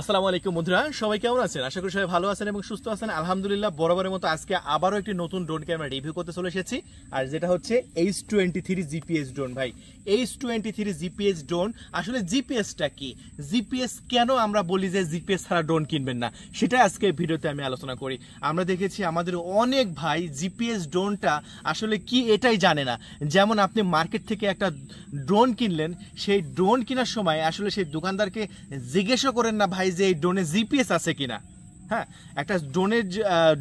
আসসালামু আলাইকুম বন্ধুরা সবাই কেমন আছেন আশা করি সবাই ভালো আছেন এবং সুস্থ আছেন আলহামদুলিল্লাহ বরাবরের মতো আজকে আবারও একটি নতুন ড্রোন ক্যামেরা রিভিউ করতে চলে এসেছি আর যেটা হচ্ছে H twenty three GPS drone ভাই H twenty three GPS drone আসলে জিপিএসটা কি জিপিএস কেন আমরা বলি যে জিপিএস ছাড়া ড্রোন কিনবেন না সেটা আজকে ভিডিওতে আমি আলোচনা করি আমরা দেখেছি আমাদের অনেক ভাই জিপিএস ড্রোনটা আসলে কি এটাই জানে না যেমন আপনি মার্কেট থেকে একটা ড্রোন কিনলেন সেই ড্রোন কেনার সময় আসলে সেই দোকানদারকে জিজ্ঞেসও করেন না ভাই চাই যে এই ড্রোনে জিপিএস আছে কিনা হ্যাঁ একটা ড্রোনের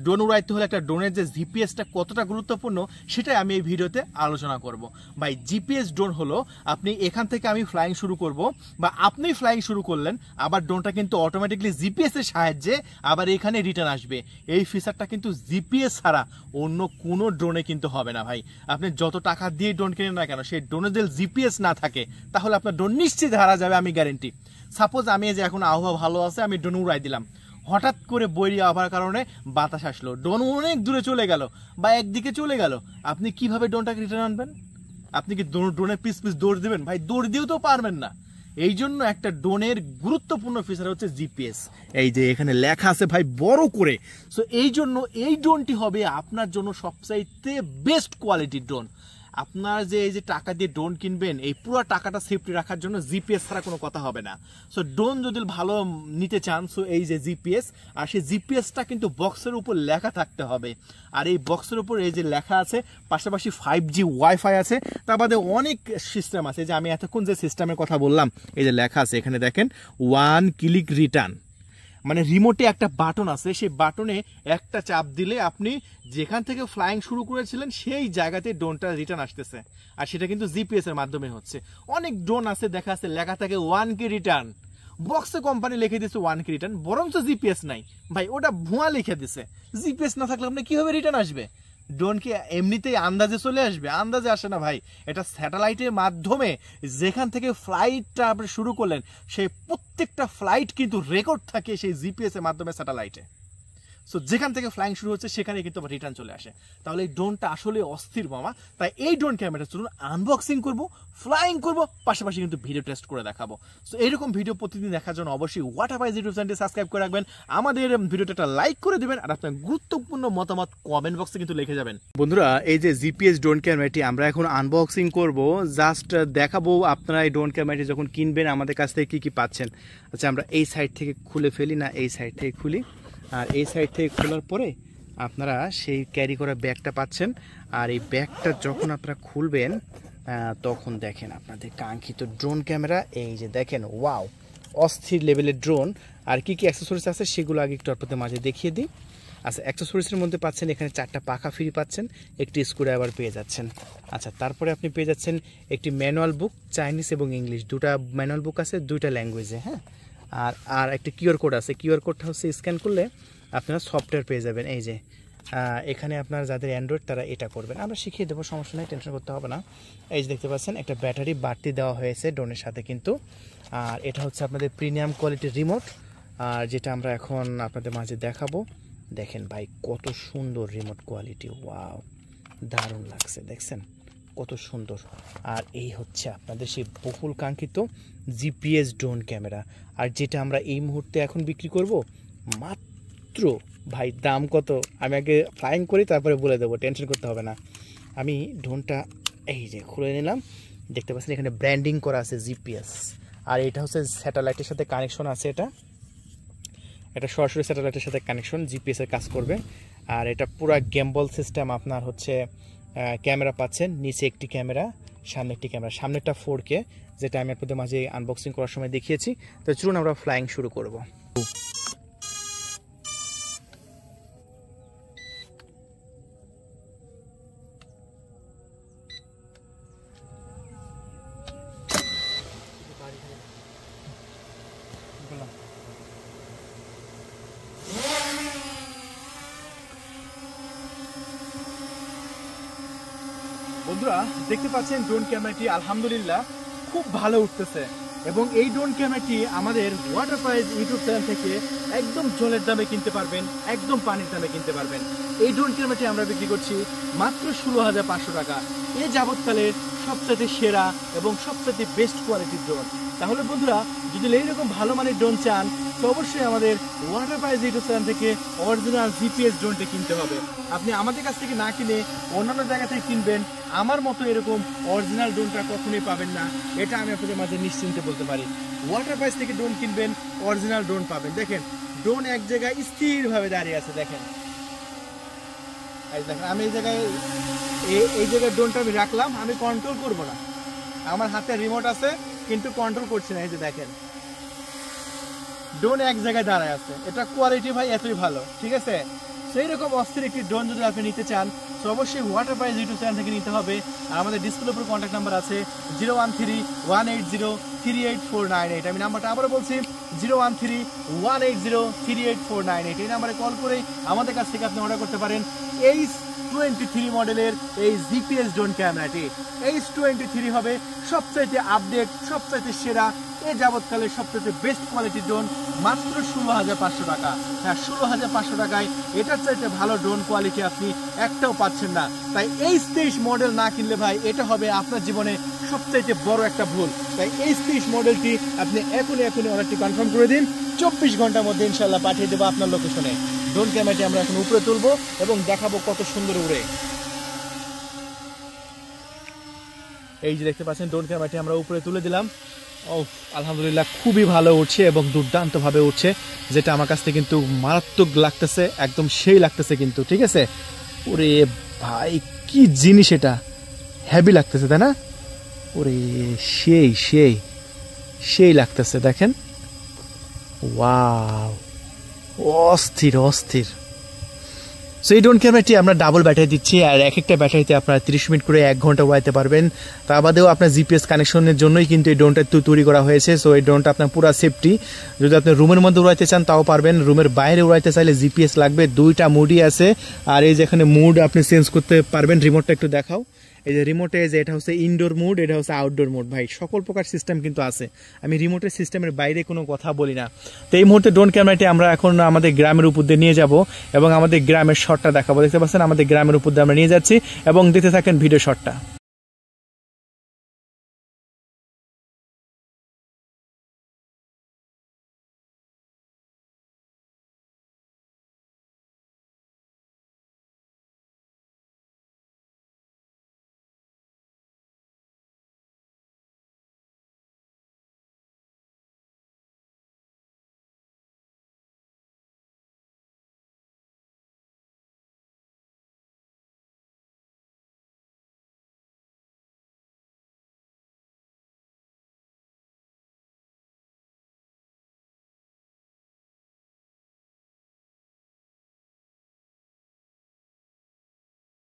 ড্রোন উড়াইতে হলে একটা ড্রোনের যে জিপিএসটা কতটা গুরুত্বপূর্ণ সেটাই আমি এই ভিডিওতে আলোচনা করব বাই জিপিএস ড্রোন হলো আপনি এখান থেকে আমি ফ্লাইং শুরু করব বা আপনি ফ্লাইং শুরু করলেন আবার ড্রোনটা কিন্তু অটোমেটিকলি জিপিএসের সাহায্যে আবার এখানে রিটার্ন আসবে এই ফিচারটা কিন্তু জিপিএস ছাড়া অন্য কোনো ড্রোনে কিন্তু হবে না ভাই আপনি যত টাকা দিয়ে ড্রোন কিনেন না কেন সেই ড্রোনের যদি জিপিএস না থাকে তাহলে আপনার ড্রোন নিশ্চিত হারা যাবে আমি গ্যারেন্টি সাপোজ আমি যে এখন আবহাওয়া ভালো আছে আমি ডনু উড়াই দিলাম হঠাৎ করে বৈরি আবার কারণে বাতাস আসলো ডোন অনেক দূরে চলে গেল বা একদিকে চলে গেল আপনি কিভাবে ডোনটাকে রিটার্ন আনবেন আপনি কি ড্রোনের পিস পিস দৌড় দেবেন ভাই দৌড় দিয়েও তো পারবেন না এই জন্য একটা ডোনের গুরুত্বপূর্ণ ফিচার হচ্ছে জিপিএস এই যে এখানে লেখা আছে ভাই বড় করে সো এই জন্য এই ডোনটি হবে আপনার জন্য সবচাইতে বেস্ট কোয়ালিটির ডোন আপনার যে এই যে টাকা দিয়ে ড্রোন কিনবেন এই পুরো টাকাটা সেফটি রাখার জন্য জিপিএস ছাড়া কোনো কথা হবে না সো ড্রোন যদি ভালো নিতে চান সো এই যে জিপিএস আর সেই জিপিএসটা কিন্তু বক্সের উপর লেখা থাকতে হবে আর এই বক্সের উপর এই যে লেখা আছে পাশাপাশি ফাইভ জি ওয়াইফাই আছে তার বাদে অনেক সিস্টেম আছে যে আমি এতক্ষণ যে সিস্টেমের কথা বললাম এই যে লেখা আছে এখানে দেখেন ওয়ান ক্লিক রিটার্ন মানে রিমোটে একটা বাটন আছে সেই বাটনে একটা চাপ দিলে আপনি যেখান থেকে ফ্লাইং শুরু করেছিলেন সেই জায়গাতে ড্রোনটা রিটার্ন আসতেছে আর সেটা কিন্তু জিপিএস এর মাধ্যমে হচ্ছে অনেক ড্রোন আছে দেখা আছে লেখা থাকে ওয়ান কে রিটার্ন বক্সে কোম্পানি লিখে দিছে ওয়ান কে রিটার্ন বরঞ্চ জিপিএস নাই ভাই ওটা ভুয়া লিখে দিছে জিপিএস না থাকলে আপনি কিভাবে রিটার্ন আসবে ড্রোন কি এমনিতেই আন্দাজে চলে আসবে আন্দাজে আসে না ভাই এটা স্যাটেলাইটের মাধ্যমে যেখান থেকে ফ্লাইটটা আপনি শুরু করলেন সেই প্রত্যেকটা ফ্লাইট কিন্তু রেকর্ড থাকে সেই জিপিএসের মাধ্যমে স্যাটেলাইটে সো যেখান থেকে ফ্লাইং শুরু হচ্ছে সেখানে কিন্তু আবার রিটার্ন চলে আসে তাহলে এই ড্রোনটা আসলে অস্থির মামা তাই এই ড্রোন ক্যামেরা চলুন আনবক্সিং করবো ফ্লাইং করবো পাশাপাশি কিন্তু ভিডিও টেস্ট করে দেখাবো সো এরকম ভিডিও প্রতিদিন দেখার জন্য অবশ্যই হোয়াটআপ আইজ ইউটিউব চ্যানেলটি সাবস্ক্রাইব করে রাখবেন আমাদের ভিডিওটা একটা লাইক করে দেবেন আর আপনার গুরুত্বপূর্ণ মতামত কমেন্ট বক্সে কিন্তু লিখে যাবেন বন্ধুরা এই যে জিপিএস ড্রোন ক্যামেরাটি আমরা এখন আনবক্সিং করব জাস্ট দেখাবো আপনারা এই ড্রোন ক্যামেরাটি যখন কিনবেন আমাদের কাছ থেকে কি কি পাচ্ছেন আচ্ছা আমরা এই সাইড থেকে খুলে ফেলি না এই সাইড থেকে খুলি আর এই সাইড থেকে খোলার পরে আপনারা সেই ক্যারি করা ব্যাগটা পাচ্ছেন আর এই ব্যাগটা যখন আপনারা খুলবেন তখন দেখেন আপনাদের কাঙ্ক্ষিত ড্রোন ক্যামেরা এই যে দেখেন ওয়াও অস্থির লেভেলের ড্রোন আর কি কি অ্যাক্সেসরিজ আছে সেগুলো আগে একটু আপনাদের মাঝে দেখিয়ে দিই আচ্ছা অ্যাক্সেসরিজের মধ্যে পাচ্ছেন এখানে চারটা পাখা ফ্রি পাচ্ছেন একটি স্ক্রুড্রাইভার পেয়ে যাচ্ছেন আচ্ছা তারপরে আপনি পেয়ে যাচ্ছেন একটি ম্যানুয়াল বুক চাইনিজ এবং ইংলিশ দুটা ম্যানুয়াল বুক আছে দুইটা ল্যাঙ্গুয়েজে হ্যাঁ আর আর একটা কিউআর কোড আছে কিউআর কোডটা হচ্ছে স্ক্যান করলে আপনারা সফটওয়্যার পেয়ে যাবেন এই যে এখানে আপনার যাদের অ্যান্ড্রয়েড তারা এটা করবেন আমরা শিখিয়ে দেবো সমস্যা নেই টেনশন করতে হবে না এই যে দেখতে পাচ্ছেন একটা ব্যাটারি বাড়তি দেওয়া হয়েছে ড্রোনের সাথে কিন্তু আর এটা হচ্ছে আপনাদের প্রিমিয়াম কোয়ালিটির রিমোট আর যেটা আমরা এখন আপনাদের মাঝে দেখাবো দেখেন ভাই কত সুন্দর রিমোট কোয়ালিটি ওয়াও দারুণ লাগছে দেখছেন কত সুন্দর আর এই হচ্ছে আপনাদের সেই বহুল কাঙ্ক্ষিত জিপিএস ড্রোন ক্যামেরা আর যেটা আমরা এই মুহূর্তে এখন বিক্রি করব মাত্র ভাই দাম কত আমি আগে ফ্লাইং করি তারপরে বলে দেবো টেনশন করতে হবে না আমি ড্রোনটা এই যে খুলে নিলাম দেখতে পাচ্ছেন এখানে ব্র্যান্ডিং করা আছে জিপিএস আর এটা হচ্ছে স্যাটেলাইটের সাথে কানেকশন আছে এটা এটা সরাসরি স্যাটেলাইটের সাথে কানেকশন জিপিএসের কাজ করবে আর এটা পুরা গেম্বল সিস্টেম আপনার হচ্ছে ক্যামেরা পাচ্ছেন নিচে একটি ক্যামেরা সামনে একটি ক্যামেরা সামনেটা ফোর কে যেটা আমি আপনাদের মাঝে আনবক্সিং করার সময় দেখিয়েছি তো চলুন আমরা ফ্লাইং শুরু করবো বন্ধুরা দেখতে পাচ্ছেন ড্রোন ক্যামেরাটি আলহামদুলিল্লাহ খুব ভালো উঠতেছে এবং এই ড্রোন ক্যামেরাটি আমাদের ওয়াটার প্রাইজ ইউটিউব চ্যানেল থেকে একদম জলের দামে কিনতে পারবেন একদম পানির দামে কিনতে পারবেন এই ড্রোন ক্যামেরাটি আমরা বিক্রি করছি মাত্র ষোলো হাজার পাঁচশো টাকা এ যাবৎকালের সবচাইতে সেরা এবং সবচাইতে বেস্ট কোয়ালিটির ড্রোন তাহলে বন্ধুরা যদি এইরকম ভালো মানের ড্রোন চান তো অবশ্যই আমাদের ওয়াটার প্রাইজ ইউটিউব চ্যানেল থেকে অরিজিনাল জিপিএস ড্রোনটি কিনতে হবে আপনি আমাদের কাছ থেকে না কিনে অন্যান্য জায়গা থেকে কিনবেন আমার মতো এরকম অরিজিনাল ড্রোনটা কখনোই পাবেন না এটা আমি আপনাদের মাঝে নিশ্চিন্তে বলতে পারি ওয়াটার প্রাইজ থেকে ড্রোন কিনবেন অরিজিনাল ড্রোন পাবেন দেখেন ড্রোন এক জায়গায় স্থিরভাবে দাঁড়িয়ে আছে দেখেন দেখেন আমি এই জায়গায় এই জায়গায় ড্রোনটা আমি রাখলাম আমি কন্ট্রোল করবো না আমার হাতে রিমোট আছে কিন্তু কন্ট্রোল করছে না এই যে দেখেন ডোন এক জায়গায় দাঁড়ায় আছে এটা কোয়ালিটি ভাই এতই ভালো ঠিক আছে সেই রকম অস্ত্রের একটি ড্রোন যদি আপনি নিতে চান তো অবশ্যই ওয়াটার প্রাইস ইউটিউব চ্যানেল থেকে নিতে হবে আমাদের ডিসপ্লে উপর কন্ট্যাক্ট নাম্বার আছে zero one three one eight zero three eight four nine eight আমি নাম্বারটা আবারও বলছি zero one three one eight zero three eight four nine eight এই নাম্বারে কল করে আমাদের কাছ থেকে আপনি অর্ডার করতে পারেন এই টোয়েন্টি থ্রি মডেলের এই জিপিএস ড্রোন ক্যামেরাটি এইচ টোয়েন্টি থ্রি হবে সবচাইতে আপডেট সবচাইতে সেরা এ যাবৎকালের সবচেয়ে বেস্ট কোয়ালিটির ড্রোন মাত্র ষোলো হাজার পাঁচশো টাকা হ্যাঁ ষোলো হাজার পাঁচশো টাকায় এটার চাইতে ভালো ড্রোন কোয়ালিটি আপনি একটাও পাচ্ছেন না তাই এই তেইশ মডেল না কিনলে ভাই এটা হবে আপনার জীবনে সবচাইতে বড় একটা ভুল তাই এই তেইশ মডেলটি আপনি এখনই এখনই অর্ডারটি কনফার্ম করে দিন চব্বিশ ঘন্টার মধ্যে ইনশাল্লাহ পাঠিয়ে দেবো আপনার লোকেশনে ড্রোন ক্যামেরাটি আমরা এখন উপরে তুলবো এবং দেখাবো কত সুন্দর উড়ে এই যে দেখতে পাচ্ছেন ড্রোন ক্যামেরাটি আমরা উপরে তুলে দিলাম ও আলহামদুলিল্লাহ খুবই ভালো উঠছে এবং দুর্দান্তভাবে উঠছে যেটা আমার কাছে কিন্তু মারাত্মক লাগতেছে একদম সেই লাগতেছে কিন্তু ঠিক আছে ওরে ভাই কি জিনিস এটা হ্যাভি লাগতেছে তাই না ওরে সেই সেই সেই লাগতেছে দেখেন ওয়াও অস্থির অস্থির সো এই ড্রোন ক্যামেরাটি আমরা ডাবল ব্যাটারি দিচ্ছি আর এক একটা ব্যাটারিতে আপনারা তিরিশ মিনিট করে এক ঘন্টা উড়াইতে পারবেন তা বাদেও আপনার জিপিএস কানেকশনের জন্যই কিন্তু এই ড্রোনটা তৈরি করা হয়েছে সো এই ড্রোনটা আপনার পুরো সেফটি যদি আপনি রুমের মধ্যে উড়াইতে চান তাও পারবেন রুমের বাইরে উড়াইতে চাইলে জিপিএস লাগবে দুইটা মুডই আছে আর এই যেখানে মুড আপনি চেঞ্জ করতে পারবেন রিমোটটা একটু দেখাও এই যে রিমোটে যে এটা হচ্ছে ইনডোর মোড এটা হচ্ছে আউটডোর মোড ভাই সকল প্রকার সিস্টেম কিন্তু আছে আমি রিমোটের সিস্টেমের বাইরে কোনো কথা বলি না তো এই মুহূর্তে ড্রোন ক্যামেরাটি আমরা এখন আমাদের গ্রামের উপর দিয়ে নিয়ে যাব এবং আমাদের গ্রামের শটটা দেখাবো দেখতে পাচ্ছেন আমাদের গ্রামের উপর দিয়ে আমরা নিয়ে যাচ্ছি এবং দেখতে থাকেন ভিডিও শটটা